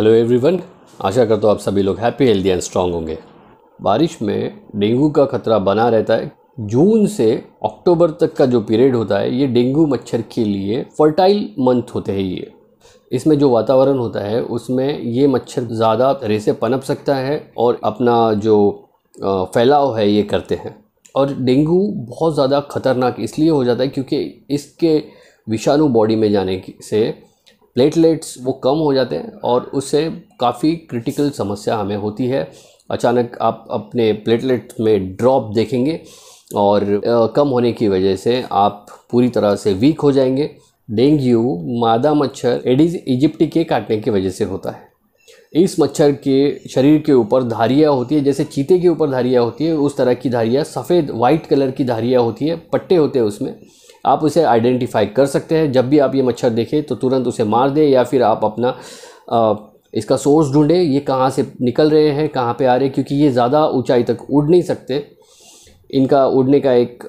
hello everyone आशा करता हूँ आप सभी लोग हैप्पी हेल्दी एंड स्ट्रांग होंगे बारिश में डेंगू का खतरा बना रहता है जून से अक्टूबर तक का जो पीरियड होता है ये डेंगू मच्छर के लिए फर्टाइल मंथ होते हैं ये इसमें जो वातावरण होता है उसमें ये मच्छर ज़्यादा से पनप सकता है और अपना जो फैलाव है ये करते हैं और डेंगू बहुत ज़्यादा खतरनाक इसलिए हो जाता है क्योंकि इसके विषाणु बॉडी में जाने से प्लेटलेट्स वो कम हो जाते हैं और उससे काफ़ी क्रिटिकल समस्या हमें होती है अचानक आप अपने प्लेटलेट में ड्रॉप देखेंगे और कम होने की वजह से आप पूरी तरह से वीक हो जाएंगे डेंगू मादा मच्छर एडिज इजिप्टी के काटने की वजह से होता है इस मच्छर के शरीर के ऊपर धारियाँ होती है जैसे चीते के ऊपर धारियाँ होती है उस तरह की धारियाँ सफ़ेद वाइट कलर की धारियाँ होती है पट्टे होते हैं उसमें आप उसे आइडेंटिफाई कर सकते हैं जब भी आप ये मच्छर देखें तो तुरंत उसे मार दें या फिर आप अपना आ, इसका सोर्स ढूंढें ये कहाँ से निकल रहे हैं कहाँ पे आ रहे हैं क्योंकि ये ज़्यादा ऊंचाई तक उड़ नहीं सकते इनका उड़ने का एक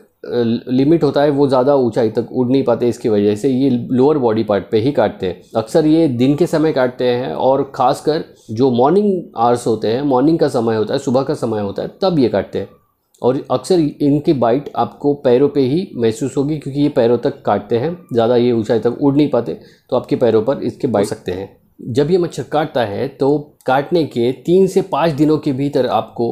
लिमिट होता है वो ज़्यादा ऊंचाई तक उड़ नहीं पाते इसकी वजह से ये लोअर बॉडी पार्ट पे ही काटते हैं अक्सर ये दिन के समय काटते हैं और ख़ासकर जो मॉर्निंग आवर्स होते हैं मॉर्निंग का समय होता है सुबह का समय होता है तब ये काटते हैं और अक्सर इनकी बाइट आपको पैरों पे ही महसूस होगी क्योंकि ये पैरों तक काटते हैं ज़्यादा ये ऊंचाई तक उड़ नहीं पाते तो आपके पैरों पर इसके बाइट सकते हैं जब ये मच्छर काटता है तो काटने के तीन से पाँच दिनों के भीतर आपको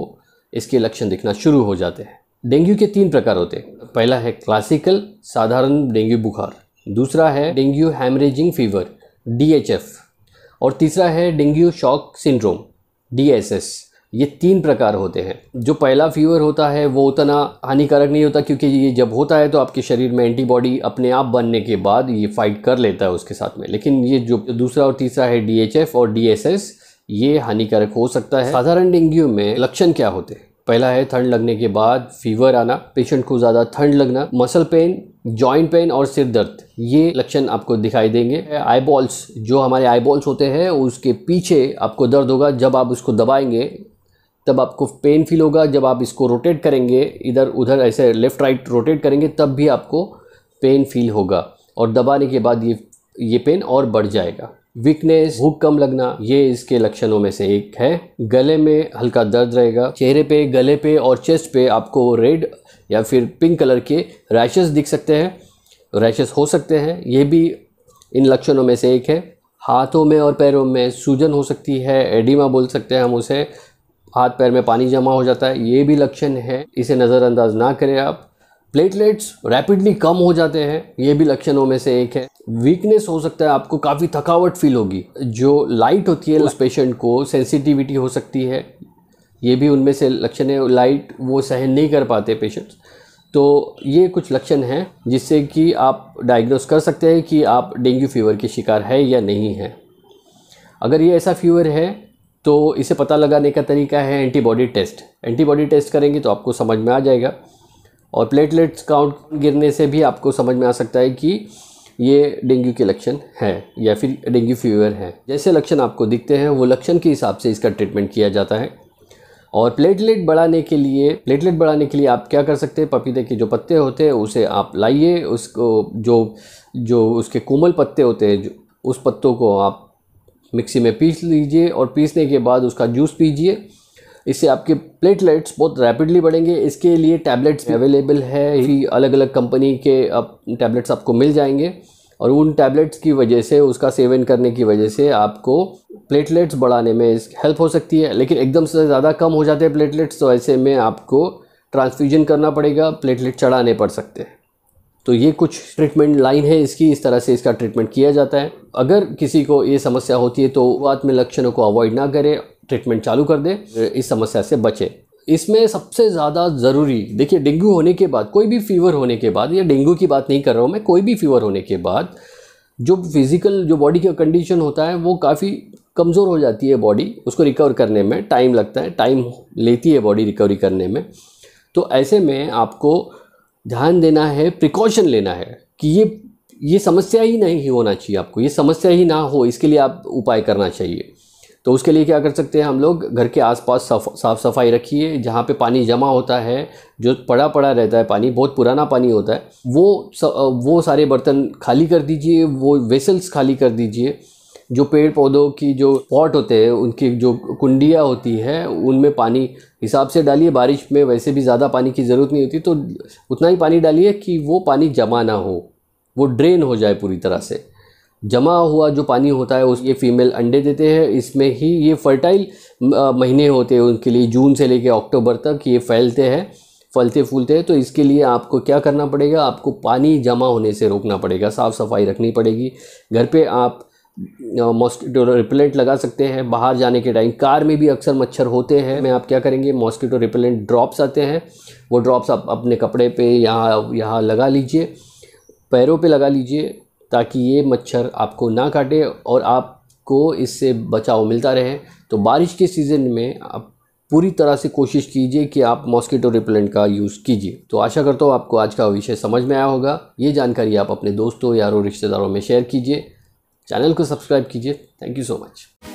इसके लक्षण दिखना शुरू हो जाते हैं डेंगू के तीन प्रकार होते हैं पहला है क्लासिकल साधारण डेंगू बुखार दूसरा है डेंगू हेमरेजिंग फीवर डी और तीसरा है डेंगू शॉक सिंड्रोम डी ये तीन प्रकार होते हैं जो पहला फीवर होता है वो उतना हानिकारक नहीं होता क्योंकि ये जब होता है तो आपके शरीर में एंटीबॉडी अपने आप बनने के बाद ये फाइट कर लेता है उसके साथ में लेकिन ये जो दूसरा और तीसरा है डीएचएफ और डीएसएस ये हानिकारक हो सकता है साधारण डेंगू में लक्षण क्या होते हैं पहला है ठंड लगने के बाद फीवर आना पेशेंट को ज़्यादा ठंड लगना मसल पेन जॉइंट पेन और सिर दर्द ये लक्षण आपको दिखाई देंगे आईबॉल्स जो हमारे आईबॉल्स होते हैं उसके पीछे आपको दर्द होगा जब आप उसको दबाएंगे तब आपको पेन फील होगा जब आप इसको रोटेट करेंगे इधर उधर ऐसे लेफ़्ट राइट रोटेट करेंगे तब भी आपको पेन फील होगा और दबाने के बाद ये ये पेन और बढ़ जाएगा वीकनेस भूख कम लगना ये इसके लक्षणों में से एक है गले में हल्का दर्द रहेगा चेहरे पे गले पे और चेस्ट पे आपको रेड या फिर पिंक कलर के रैशेस दिख सकते हैं रैशेस हो सकते हैं ये भी इन लक्षणों में से एक है हाथों में और पैरों में सूजन हो सकती है एडिमा बोल सकते हैं हम उसे हाथ पैर में पानी जमा हो जाता है ये भी लक्षण है इसे नज़रअंदाज ना करें आप प्लेटलेट्स रैपिडली कम हो जाते हैं ये भी लक्षणों में से एक है वीकनेस हो सकता है आपको काफ़ी थकावट फील होगी जो लाइट होती है उस पेशेंट को सेंसिटिविटी हो सकती है ये भी उनमें से लक्षण है लाइट वो सहन नहीं कर पाते पेशेंट्स तो ये कुछ लक्षण हैं जिससे कि आप डायग्नोस कर सकते हैं कि आप डेंगू फीवर के शिकार है या नहीं है अगर ये ऐसा फीवर है तो इसे पता लगाने का तरीका है एंटीबॉडी टेस्ट एंटीबॉडी टेस्ट करेंगे तो आपको समझ में आ जाएगा और प्लेटलेट्स काउंट गिरने से भी आपको समझ में आ सकता है कि ये डेंगू के लक्षण हैं या फिर डेंगू फीवर है जैसे लक्षण आपको दिखते हैं वो लक्षण के हिसाब से इसका ट्रीटमेंट किया जाता है और प्लेटलेट बढ़ाने के लिए प्लेटलेट बढ़ाने के लिए आप क्या कर सकते हैं पपीते के जो पत्ते होते हैं उसे आप लाइए उसको जो जो उसके कोमल पत्ते होते हैं उस पत्तों को आप मिक्सी में पीस लीजिए और पीसने के बाद उसका जूस पीजिए इससे आपके प्लेटलेट्स बहुत रैपिडली बढ़ेंगे इसके लिए टैबलेट्स अवेलेबल है ही अलग अलग कंपनी के आप टैबलेट्स आपको मिल जाएंगे और उन टैबलेट्स की वजह से उसका सेवन करने की वजह से आपको प्लेटलेट्स बढ़ाने में हेल्प हो सकती है लेकिन एकदम से ज़्यादा कम हो जाते हैं प्लेटलेट्स तो ऐसे में आपको ट्रांसफ्यूजन करना पड़ेगा प्लेटलेट चढ़ाने पड़ सकते हैं तो ये कुछ ट्रीटमेंट लाइन है इसकी इस तरह से इसका ट्रीटमेंट किया जाता है अगर किसी को ये समस्या होती है तो बाद में लक्षणों को अवॉइड ना करें ट्रीटमेंट चालू कर दे इस समस्या से बचे इसमें सबसे ज़्यादा ज़रूरी देखिए डेंगू होने के बाद कोई भी फीवर होने के बाद या डेंगू की बात नहीं कर रहा हूँ मैं कोई भी फीवर होने के बाद जो फिज़िकल जो बॉडी का कंडीशन होता है वो काफ़ी कमज़ोर हो जाती है बॉडी उसको रिकवर करने में टाइम लगता है टाइम लेती है बॉडी रिकवरी करने में तो ऐसे में आपको ध्यान देना है प्रिकॉशन लेना है कि ये ये समस्या ही नहीं होना चाहिए आपको ये समस्या ही ना हो इसके लिए आप उपाय करना चाहिए तो उसके लिए क्या कर सकते हैं हम लोग घर के आसपास साफ साफ सफाई रखिए जहाँ पे पानी जमा होता है जो पड़ा पड़ा रहता है पानी बहुत पुराना पानी होता है वो वो सारे बर्तन खाली कर दीजिए वो वेसल्स खाली कर दीजिए जो पेड़ पौधों की जो पॉट होते हैं उनकी जो कुंडियाँ होती हैं उनमें पानी हिसाब से डालिए बारिश में वैसे भी ज़्यादा पानी की ज़रूरत नहीं होती तो उतना ही पानी डालिए कि वो पानी जमा ना हो वो ड्रेन हो जाए पूरी तरह से जमा हुआ जो पानी होता है उस ये फीमेल अंडे देते हैं इसमें ही ये फर्टाइल महीने होते हैं उनके लिए जून से लेकर अक्टूबर तक ये फैलते हैं फलते फूलते हैं तो इसके लिए आपको क्या करना पड़ेगा आपको पानी जमा होने से रोकना पड़ेगा साफ़ सफाई रखनी पड़ेगी घर पे आप मॉस्किटो तो रिपेलेंट लगा सकते हैं बाहर जाने के टाइम कार में भी अक्सर मच्छर होते हैं मैं आप क्या करेंगे मॉस्किटो रिपेलेंट ड्रॉप्स आते हैं वो ड्रॉप्स आप अपने कपड़े पे यहाँ यहाँ लगा लीजिए पैरों पे लगा लीजिए ताकि ये मच्छर आपको ना काटे और आपको इससे बचाव मिलता रहे तो बारिश के सीज़न में आप पूरी तरह से कोशिश कीजिए कि आप मॉस्किटो रिपेलेंट का यूज़ कीजिए तो आशा करता हूँ आपको आज का विषय समझ में आया होगा ये जानकारी आप अपने दोस्तों यारों रिश्तेदारों में शेयर कीजिए चैनल को सब्सक्राइब कीजिए थैंक यू सो मच